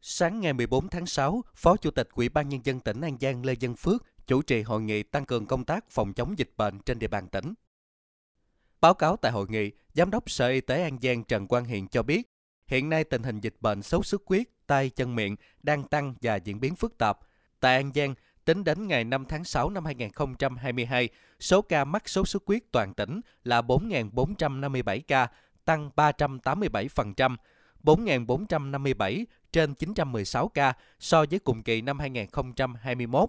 Sáng ngày 14 tháng 6, Phó Chủ tịch Ủy ban Nhân dân tỉnh An Giang Lê Dân Phước chủ trì hội nghị tăng cường công tác phòng chống dịch bệnh trên địa bàn tỉnh. Báo cáo tại hội nghị, Giám đốc Sở Y tế An Giang Trần Quang Hiền cho biết, hiện nay tình hình dịch bệnh sốt xuất huyết, tay chân miệng đang tăng và diễn biến phức tạp. Tại An Giang, tính đến ngày 5 tháng 6 năm 2022, số ca mắc sốt xuất huyết toàn tỉnh là 4.457 ca, tăng 387%. 4.457 trên 916 ca so với cùng kỳ năm 2021,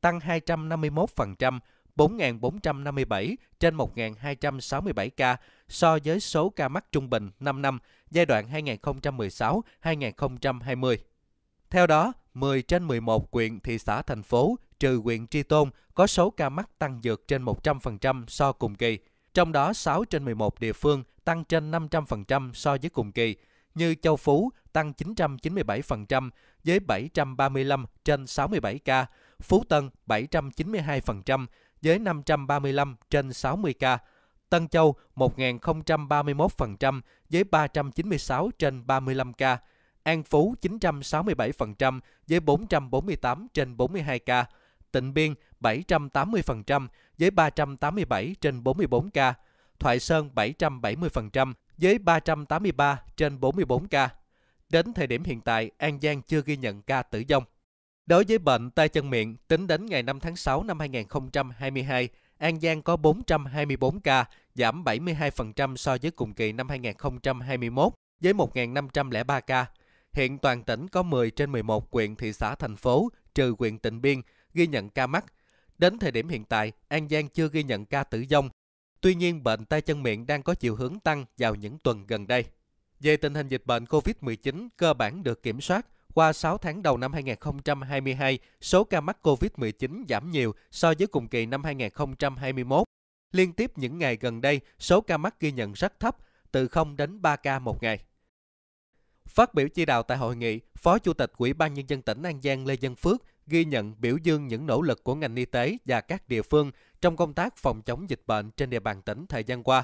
tăng 251%, 4.457 trên 1.267 ca so với số ca mắc trung bình 5 năm giai đoạn 2016-2020. Theo đó, 10 trên 11 quyện, thị xã, thành phố, trừ huyện Tri Tôn, có số ca mắc tăng dược trên 100% so cùng kỳ. Trong đó, 6 trên 11 địa phương tăng trên 500% so với cùng kỳ, như Châu Phú tăng 997% với 735 trên 67 ca, Phú Tân 792% với 535 trên 60 ca, Tân Châu 1031% với 396 trên 35 ca, An Phú 967% với 448 trên 42 ca, Tịnh Biên 780% với 387 trên 44 ca, Thoại Sơn 770% với 383 trên 44 ca. Đến thời điểm hiện tại, An Giang chưa ghi nhận ca tử vong. Đối với bệnh tay chân miệng, tính đến ngày 5 tháng 6 năm 2022, An Giang có 424 ca, giảm 72% so với cùng kỳ năm 2021 với 1.503 ca. Hiện toàn tỉnh có 10 trên 11 quyện thị xã thành phố, trừ quyện Tịnh Biên, ghi nhận ca mắc. Đến thời điểm hiện tại, An Giang chưa ghi nhận ca tử vong Tuy nhiên, bệnh tay chân miệng đang có chiều hướng tăng vào những tuần gần đây. Về tình hình dịch bệnh COVID-19 cơ bản được kiểm soát, qua 6 tháng đầu năm 2022, số ca mắc COVID-19 giảm nhiều so với cùng kỳ năm 2021. Liên tiếp những ngày gần đây, số ca mắc ghi nhận rất thấp, từ 0 đến 3 ca một ngày. Phát biểu chỉ đạo tại hội nghị, Phó Chủ tịch Ủy ban Nhân dân tỉnh An Giang Lê Dân Phước ghi nhận biểu dương những nỗ lực của ngành y tế và các địa phương trong công tác phòng chống dịch bệnh trên địa bàn tỉnh thời gian qua.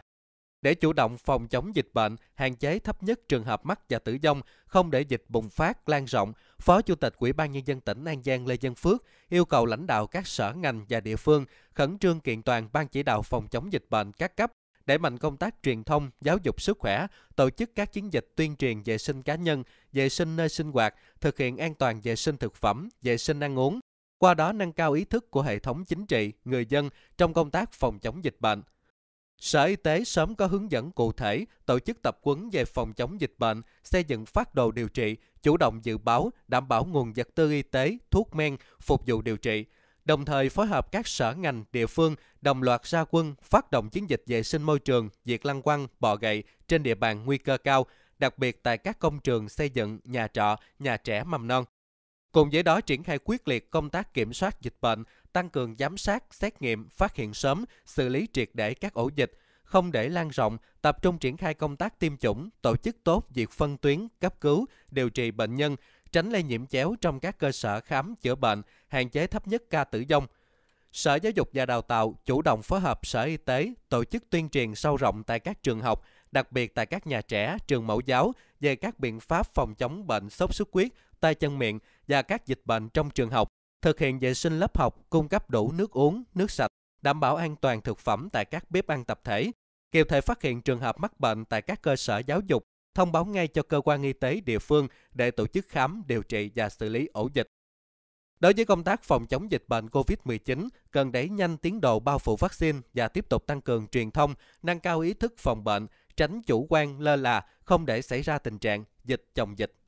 Để chủ động phòng chống dịch bệnh, hạn chế thấp nhất trường hợp mắc và tử vong, không để dịch bùng phát, lan rộng, Phó Chủ tịch Ủy ban Nhân dân tỉnh An Giang Lê Dân Phước yêu cầu lãnh đạo các sở ngành và địa phương khẩn trương kiện toàn Ban chỉ đạo phòng chống dịch bệnh các cấp đẩy mạnh công tác truyền thông, giáo dục sức khỏe, tổ chức các chiến dịch tuyên truyền vệ sinh cá nhân, vệ sinh nơi sinh hoạt, thực hiện an toàn vệ sinh thực phẩm, vệ sinh ăn uống, qua đó nâng cao ý thức của hệ thống chính trị, người dân trong công tác phòng chống dịch bệnh. Sở Y tế sớm có hướng dẫn cụ thể, tổ chức tập quấn về phòng chống dịch bệnh, xây dựng phát đồ điều trị, chủ động dự báo, đảm bảo nguồn vật tư y tế, thuốc men, phục vụ điều trị – đồng thời phối hợp các sở ngành địa phương đồng loạt ra quân phát động chiến dịch vệ sinh môi trường, diệt lăng quăng, bọ gậy trên địa bàn nguy cơ cao, đặc biệt tại các công trường xây dựng, nhà trọ, nhà trẻ mầm non. Cùng với đó triển khai quyết liệt công tác kiểm soát dịch bệnh, tăng cường giám sát, xét nghiệm, phát hiện sớm, xử lý triệt để các ổ dịch, không để lan rộng, tập trung triển khai công tác tiêm chủng, tổ chức tốt việc phân tuyến, cấp cứu, điều trị bệnh nhân, tránh lây nhiễm chéo trong các cơ sở khám chữa bệnh, hạn chế thấp nhất ca tử vong. Sở Giáo dục và Đào tạo chủ động phối hợp Sở Y tế tổ chức tuyên truyền sâu rộng tại các trường học, đặc biệt tại các nhà trẻ, trường mẫu giáo về các biện pháp phòng chống bệnh sốt xuất huyết, tay chân miệng và các dịch bệnh trong trường học, thực hiện vệ sinh lớp học, cung cấp đủ nước uống, nước sạch, đảm bảo an toàn thực phẩm tại các bếp ăn tập thể, kịp thời phát hiện trường hợp mắc bệnh tại các cơ sở giáo dục thông báo ngay cho cơ quan y tế địa phương để tổ chức khám, điều trị và xử lý ổ dịch. Đối với công tác phòng chống dịch bệnh COVID-19, cần đẩy nhanh tiến độ bao phủ vaccine và tiếp tục tăng cường truyền thông, nâng cao ý thức phòng bệnh, tránh chủ quan lơ là, không để xảy ra tình trạng dịch chồng dịch.